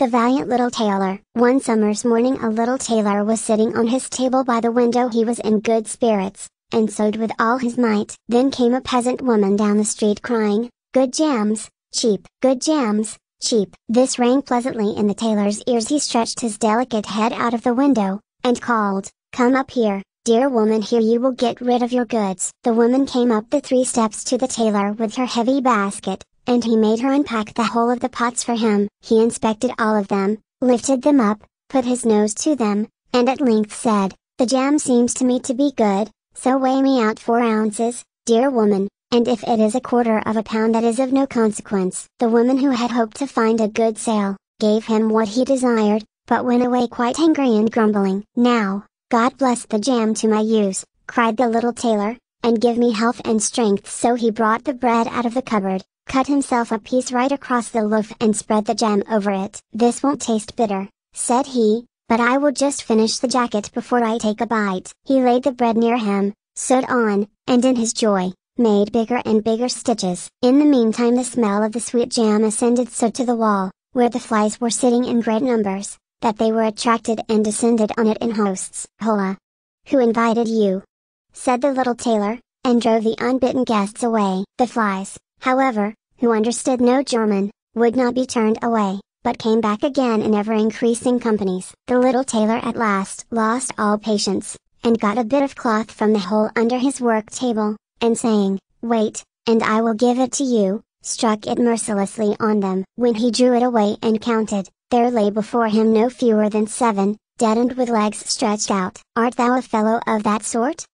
The valiant little tailor. One summer's morning a little tailor was sitting on his table by the window he was in good spirits, and sewed with all his might. Then came a peasant woman down the street crying, Good jams, cheap, good jams, cheap. This rang pleasantly in the tailor's ears he stretched his delicate head out of the window, and called, Come up here, dear woman here you will get rid of your goods. The woman came up the three steps to the tailor with her heavy basket, and he made her unpack the whole of the pots for him. He inspected all of them, lifted them up, put his nose to them, and at length said, The jam seems to me to be good, so weigh me out four ounces, dear woman, and if it is a quarter of a pound that is of no consequence. The woman who had hoped to find a good sale, gave him what he desired, but went away quite angry and grumbling. Now, God bless the jam to my use, cried the little tailor, and give me health and strength. So he brought the bread out of the cupboard, Cut himself a piece right across the loaf and spread the jam over it. This won't taste bitter, said he, but I will just finish the jacket before I take a bite. He laid the bread near him, sewed on, and in his joy, made bigger and bigger stitches. In the meantime the smell of the sweet jam ascended so to the wall, where the flies were sitting in great numbers, that they were attracted and descended on it in hosts. Hola! Who invited you? said the little tailor, and drove the unbidden guests away. The flies, however, who understood no German, would not be turned away, but came back again in ever increasing companies. The little tailor at last lost all patience, and got a bit of cloth from the hole under his work table, and saying, Wait, and I will give it to you, struck it mercilessly on them. When he drew it away and counted, there lay before him no fewer than seven, deadened with legs stretched out. Art thou a fellow of that sort?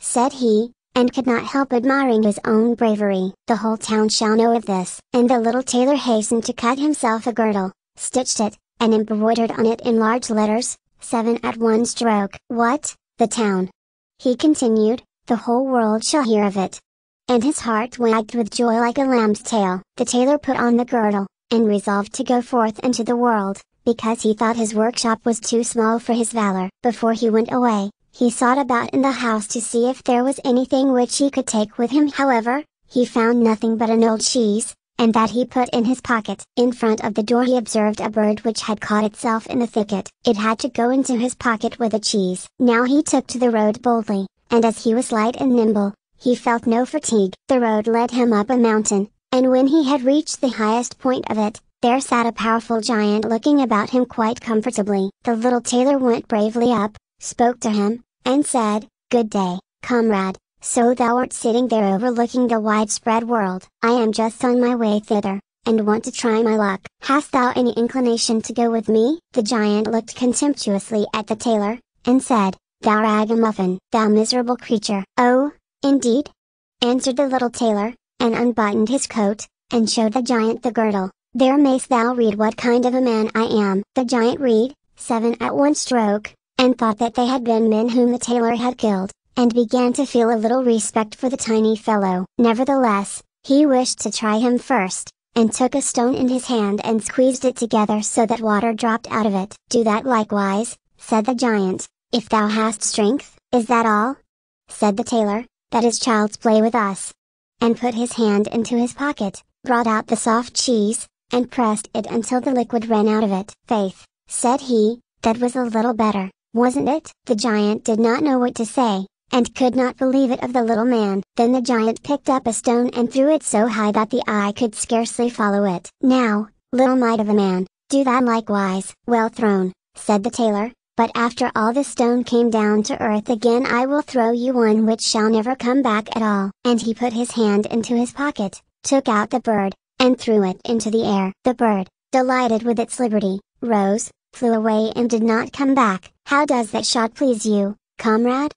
said he, and could not help admiring his own bravery. The whole town shall know of this. And the little tailor hastened to cut himself a girdle, stitched it, and embroidered on it in large letters, seven at one stroke. What, the town? He continued, the whole world shall hear of it. And his heart wagged with joy like a lamb's tail. The tailor put on the girdle, and resolved to go forth into the world, because he thought his workshop was too small for his valor. Before he went away, he sought about in the house to see if there was anything which he could take with him however, he found nothing but an old cheese, and that he put in his pocket. In front of the door he observed a bird which had caught itself in the thicket. It had to go into his pocket with a cheese. Now he took to the road boldly, and as he was light and nimble, he felt no fatigue. The road led him up a mountain, and when he had reached the highest point of it, there sat a powerful giant looking about him quite comfortably. The little tailor went bravely up, spoke to him, and said, Good day, comrade, so thou art sitting there overlooking the widespread world. I am just on my way thither, and want to try my luck. Hast thou any inclination to go with me? The giant looked contemptuously at the tailor, and said, Thou ragamuffin, thou miserable creature. Oh, indeed? answered the little tailor, and unbuttoned his coat, and showed the giant the girdle. There mayst thou read what kind of a man I am. The giant read, seven at one stroke, and thought that they had been men whom the tailor had killed, and began to feel a little respect for the tiny fellow. Nevertheless, he wished to try him first, and took a stone in his hand and squeezed it together so that water dropped out of it. Do that likewise, said the giant, if thou hast strength, is that all? Said the tailor, that is child's play with us. And put his hand into his pocket, brought out the soft cheese, and pressed it until the liquid ran out of it. Faith, said he, that was a little better. Wasn't it? The giant did not know what to say, and could not believe it of the little man. Then the giant picked up a stone and threw it so high that the eye could scarcely follow it. Now, little mite of a man, do that likewise. Well thrown, said the tailor, but after all the stone came down to earth again I will throw you one which shall never come back at all. And he put his hand into his pocket, took out the bird, and threw it into the air. The bird, delighted with its liberty, rose, flew away and did not come back. How does that shot please you, comrade?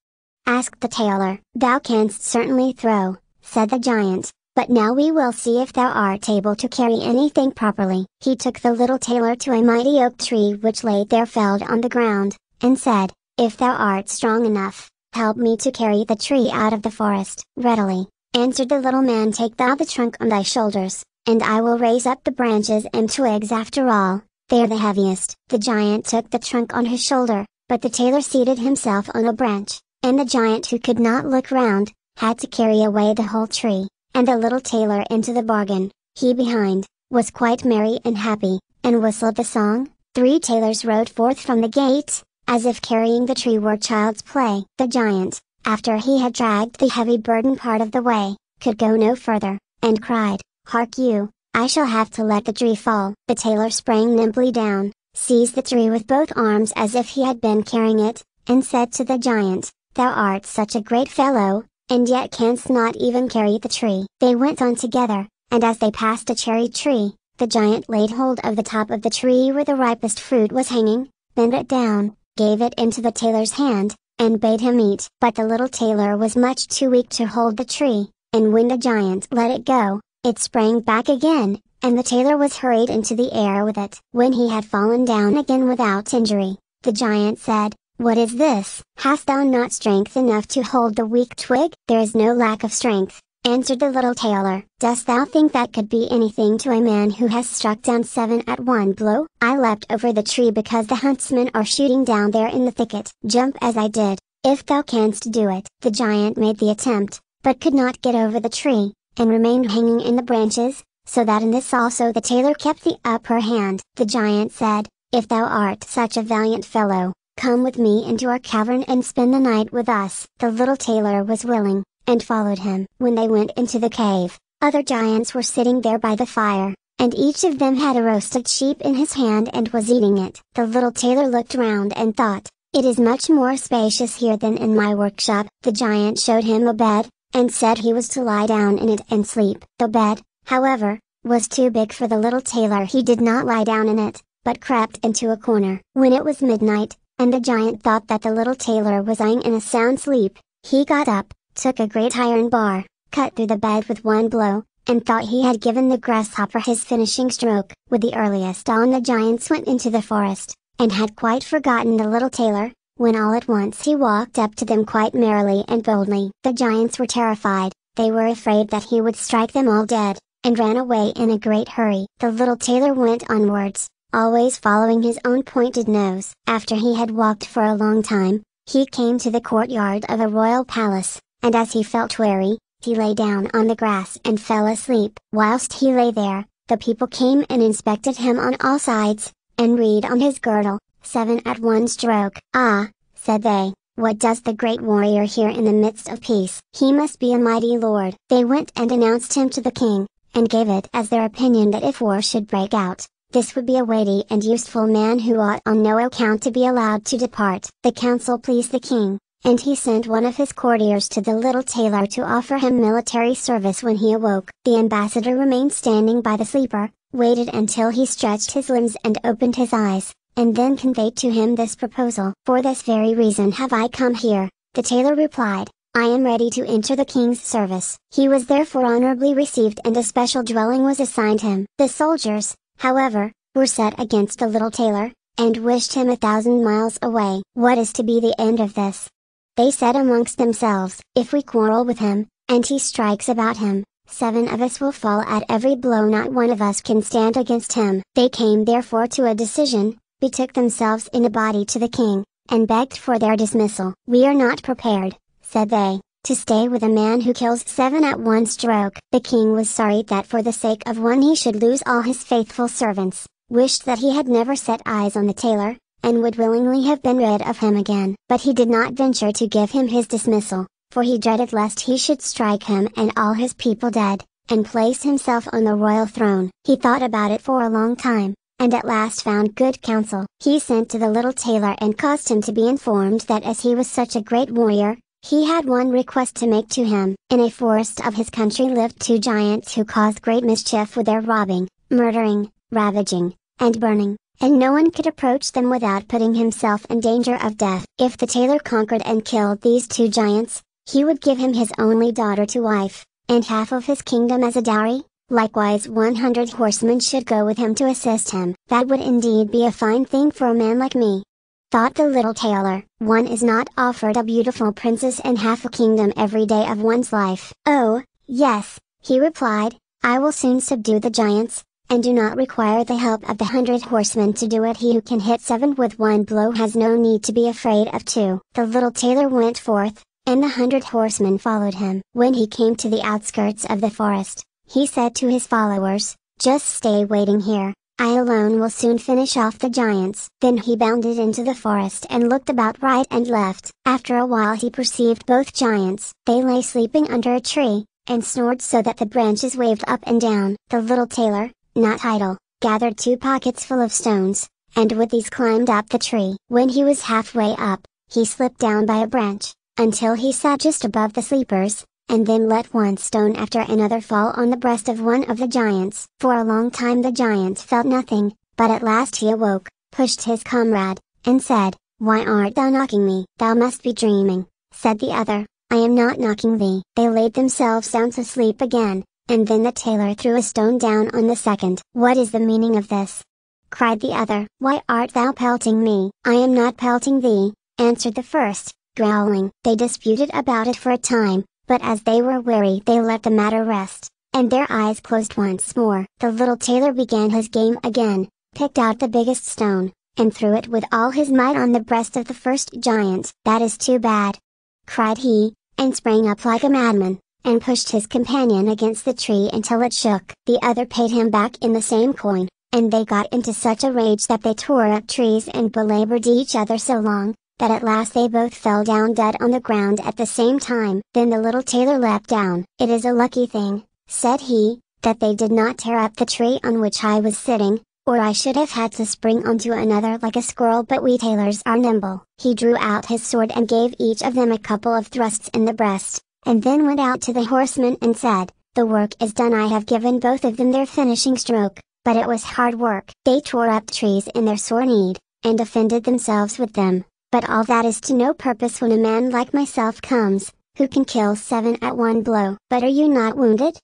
asked the tailor. Thou canst certainly throw, said the giant, but now we will see if thou art able to carry anything properly. He took the little tailor to a mighty oak tree which lay there felled on the ground, and said, If thou art strong enough, help me to carry the tree out of the forest. Readily, answered the little man, take thou the trunk on thy shoulders, and I will raise up the branches and twigs after all, they are the heaviest. The giant took the trunk on his shoulder, but the tailor seated himself on a branch, and the giant who could not look round, had to carry away the whole tree, and the little tailor into the bargain, he behind, was quite merry and happy, and whistled the song. Three tailors rode forth from the gate, as if carrying the tree were child's play. The giant, after he had dragged the heavy burden part of the way, could go no further, and cried, Hark you, I shall have to let the tree fall. The tailor sprang nimbly down, seized the tree with both arms as if he had been carrying it, and said to the giant, Thou art such a great fellow, and yet canst not even carry the tree. They went on together, and as they passed a cherry tree, the giant laid hold of the top of the tree where the ripest fruit was hanging, bent it down, gave it into the tailor's hand, and bade him eat. But the little tailor was much too weak to hold the tree, and when the giant let it go, it sprang back again, and the tailor was hurried into the air with it. When he had fallen down again without injury, the giant said, What is this? Hast thou not strength enough to hold the weak twig? There is no lack of strength, answered the little tailor. Dost thou think that could be anything to a man who has struck down seven at one blow? I leapt over the tree because the huntsmen are shooting down there in the thicket. Jump as I did, if thou canst do it. The giant made the attempt, but could not get over the tree, and remained hanging in the branches, so that in this also the tailor kept the upper hand. The giant said, If thou art such a valiant fellow, come with me into our cavern and spend the night with us. The little tailor was willing, and followed him. When they went into the cave, other giants were sitting there by the fire, and each of them had a roasted sheep in his hand and was eating it. The little tailor looked round and thought, It is much more spacious here than in my workshop. The giant showed him a bed, and said he was to lie down in it and sleep. The bed, however, was too big for the little tailor. He did not lie down in it, but crept into a corner. When it was midnight, and the giant thought that the little tailor was lying in a sound sleep, he got up, took a great iron bar, cut through the bed with one blow, and thought he had given the grasshopper his finishing stroke. With the earliest dawn the giants went into the forest, and had quite forgotten the little tailor, when all at once he walked up to them quite merrily and boldly. The giants were terrified, they were afraid that he would strike them all dead, and ran away in a great hurry. The little tailor went onwards, always following his own pointed nose. After he had walked for a long time, he came to the courtyard of a royal palace, and as he felt weary, he lay down on the grass and fell asleep. Whilst he lay there, the people came and inspected him on all sides, and read on his girdle, seven at one stroke. Ah, said they, what does the great warrior here in the midst of peace? He must be a mighty lord. They went and announced him to the king, and gave it as their opinion that if war should break out, this would be a weighty and useful man who ought on no account to be allowed to depart. The council pleased the king, and he sent one of his courtiers to the little tailor to offer him military service when he awoke. The ambassador remained standing by the sleeper, waited until he stretched his limbs and opened his eyes, and then conveyed to him this proposal. For this very reason have I come here, the tailor replied, I am ready to enter the king's service. He was therefore honorably received and a special dwelling was assigned him. The soldiers, however, were set against the little tailor, and wished him a thousand miles away. What is to be the end of this? They said amongst themselves, If we quarrel with him, and he strikes about him, seven of us will fall at every blow not one of us can stand against him. They came therefore to a decision, betook themselves in a body to the king, and begged for their dismissal. We are not prepared, said they, to stay with a man who kills seven at one stroke. The king was sorry that for the sake of one he should lose all his faithful servants, wished that he had never set eyes on the tailor, and would willingly have been rid of him again. But he did not venture to give him his dismissal, for he dreaded lest he should strike him and all his people dead, and place himself on the royal throne. He thought about it for a long time, and at last found good counsel. He sent to the little tailor and caused him to be informed that as he was such a great warrior, he had one request to make to him. In a forest of his country lived two giants who caused great mischief with their robbing, murdering, ravaging, and burning, and no one could approach them without putting himself in danger of death. If the tailor conquered and killed these two giants, he would give him his only daughter to wife, and half of his kingdom as a dowry, Likewise 100 horsemen should go with him to assist him. That would indeed be a fine thing for a man like me. Thought the little tailor, one is not offered a beautiful princess and half a kingdom every day of one's life. Oh, yes, he replied, I will soon subdue the giants, and do not require the help of the hundred horsemen to do it. He who can hit seven with one blow has no need to be afraid of two. The little tailor went forth, and the hundred horsemen followed him. When he came to the outskirts of the forest, he said to his followers, Just stay waiting here, I alone will soon finish off the giants. Then he bounded into the forest and looked about right and left. After a while he perceived both giants. They lay sleeping under a tree, and snored so that the branches waved up and down. The little tailor, not idle, gathered two pockets full of stones, and with these climbed up the tree. When he was halfway up, he slipped down by a branch, until he sat just above the sleepers, and then let one stone after another fall on the breast of one of the giants. For a long time the giant felt nothing, but at last he awoke, pushed his comrade, and said, Why art thou knocking me? Thou must be dreaming, said the other, I am not knocking thee. They laid themselves down to sleep again, and then the tailor threw a stone down on the second. What is the meaning of this? cried the other. Why art thou pelting me? I am not pelting thee, answered the first, growling. They disputed about it for a time, but as they were weary, they let the matter rest, and their eyes closed once more. The little tailor began his game again, picked out the biggest stone, and threw it with all his might on the breast of the first giant. That is too bad! cried he, and sprang up like a madman, and pushed his companion against the tree until it shook. The other paid him back in the same coin, and they got into such a rage that they tore up trees and belabored each other so long, that at last they both fell down dead on the ground at the same time. Then the little tailor leapt down. It is a lucky thing, said he, that they did not tear up the tree on which I was sitting, or I should have had to spring onto another like a squirrel but we tailors are nimble. He drew out his sword and gave each of them a couple of thrusts in the breast, and then went out to the horsemen and said, The work is done I have given both of them their finishing stroke, but it was hard work. They tore up trees in their sore need, and offended themselves with them, but all that is to no purpose when a man like myself comes, who can kill seven at one blow. But are you not wounded?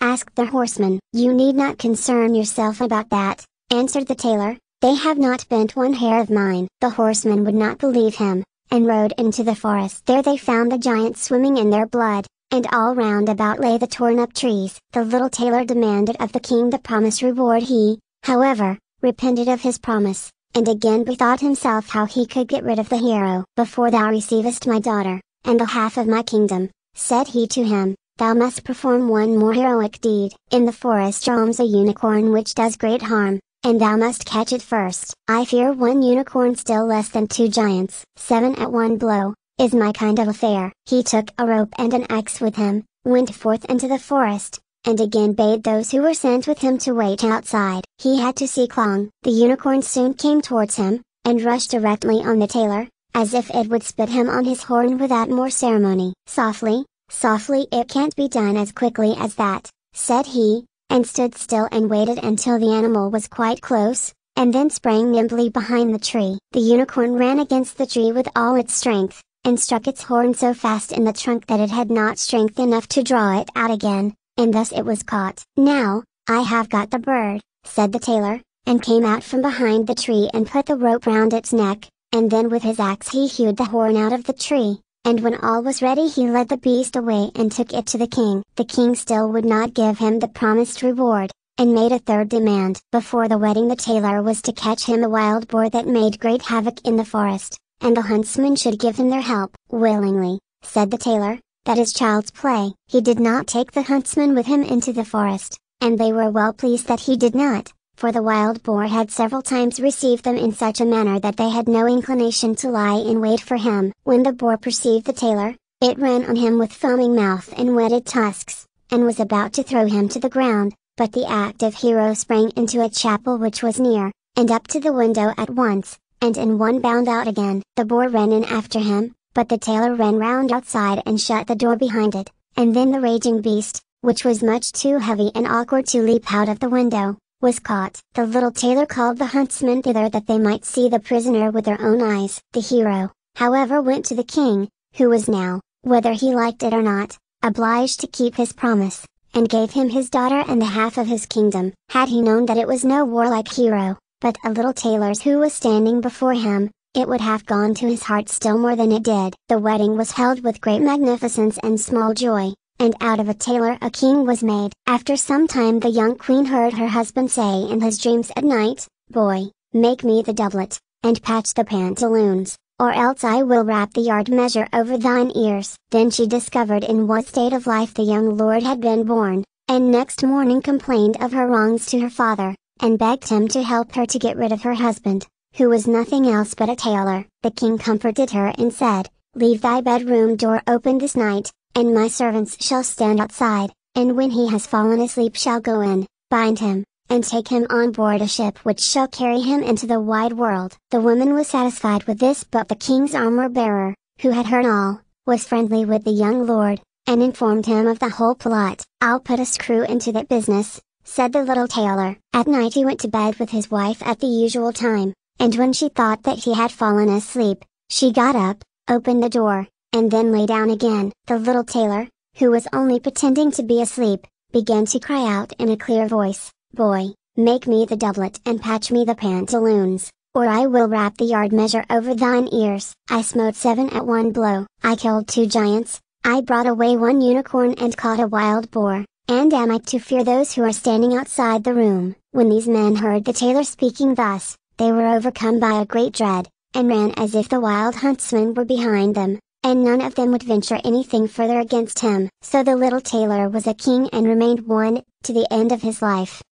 asked the horseman. You need not concern yourself about that, answered the tailor, they have not bent one hair of mine. The horseman would not believe him, and rode into the forest. There they found the giants swimming in their blood, and all round about lay the torn up trees. The little tailor demanded of the king the promised reward he, however, repented of his promise, and again bethought himself how he could get rid of the hero. Before thou receivest my daughter, and the half of my kingdom, said he to him, thou must perform one more heroic deed. In the forest roams a unicorn which does great harm, and thou must catch it first. I fear one unicorn still less than two giants. Seven at one blow, is my kind of affair. He took a rope and an axe with him, went forth into the forest, and again bade those who were sent with him to wait outside. He had to see Klong. The unicorn soon came towards him, and rushed directly on the tailor, as if it would spit him on his horn without more ceremony. Softly, softly it can't be done as quickly as that, said he, and stood still and waited until the animal was quite close, and then sprang nimbly behind the tree. The unicorn ran against the tree with all its strength, and struck its horn so fast in the trunk that it had not strength enough to draw it out again, and thus it was caught. Now, I have got the bird, said the tailor, and came out from behind the tree and put the rope round its neck, and then with his axe he hewed the horn out of the tree, and when all was ready he led the beast away and took it to the king. The king still would not give him the promised reward, and made a third demand. Before the wedding the tailor was to catch him a wild boar that made great havoc in the forest, and the huntsmen should give him their help. Willingly, said the tailor, that is child's play. He did not take the huntsman with him into the forest, and they were well pleased that he did not, for the wild boar had several times received them in such a manner that they had no inclination to lie in wait for him. When the boar perceived the tailor, it ran on him with foaming mouth and wetted tusks, and was about to throw him to the ground, but the active hero sprang into a chapel which was near, and up to the window at once, and in one bound out again. The boar ran in after him, but the tailor ran round outside and shut the door behind it, and then the raging beast, which was much too heavy and awkward to leap out of the window, was caught. The little tailor called the huntsmen thither that they might see the prisoner with their own eyes. The hero, however went to the king, who was now, whether he liked it or not, obliged to keep his promise, and gave him his daughter and the half of his kingdom. Had he known that it was no warlike hero, but a little tailor's who was standing before him, it would have gone to his heart still more than it did. The wedding was held with great magnificence and small joy, and out of a tailor a king was made. After some time the young queen heard her husband say in his dreams at night, Boy, make me the doublet, and patch the pantaloons, or else I will wrap the yard measure over thine ears. Then she discovered in what state of life the young lord had been born, and next morning complained of her wrongs to her father, and begged him to help her to get rid of her husband who was nothing else but a tailor, the king comforted her and said, Leave thy bedroom door open this night, and my servants shall stand outside, and when he has fallen asleep shall go in, bind him, and take him on board a ship which shall carry him into the wide world. The woman was satisfied with this but the king's armor bearer, who had heard all, was friendly with the young lord, and informed him of the whole plot. I'll put a screw into that business, said the little tailor. At night he went to bed with his wife at the usual time, and when she thought that he had fallen asleep, she got up, opened the door, and then lay down again. The little tailor, who was only pretending to be asleep, began to cry out in a clear voice, Boy, make me the doublet and patch me the pantaloons, or I will wrap the yard measure over thine ears. I smote seven at one blow, I killed two giants, I brought away one unicorn and caught a wild boar, and am I to fear those who are standing outside the room? When these men heard the tailor speaking thus, they were overcome by a great dread, and ran as if the wild huntsman were behind them, and none of them would venture anything further against him. So the little tailor was a king and remained one, to the end of his life.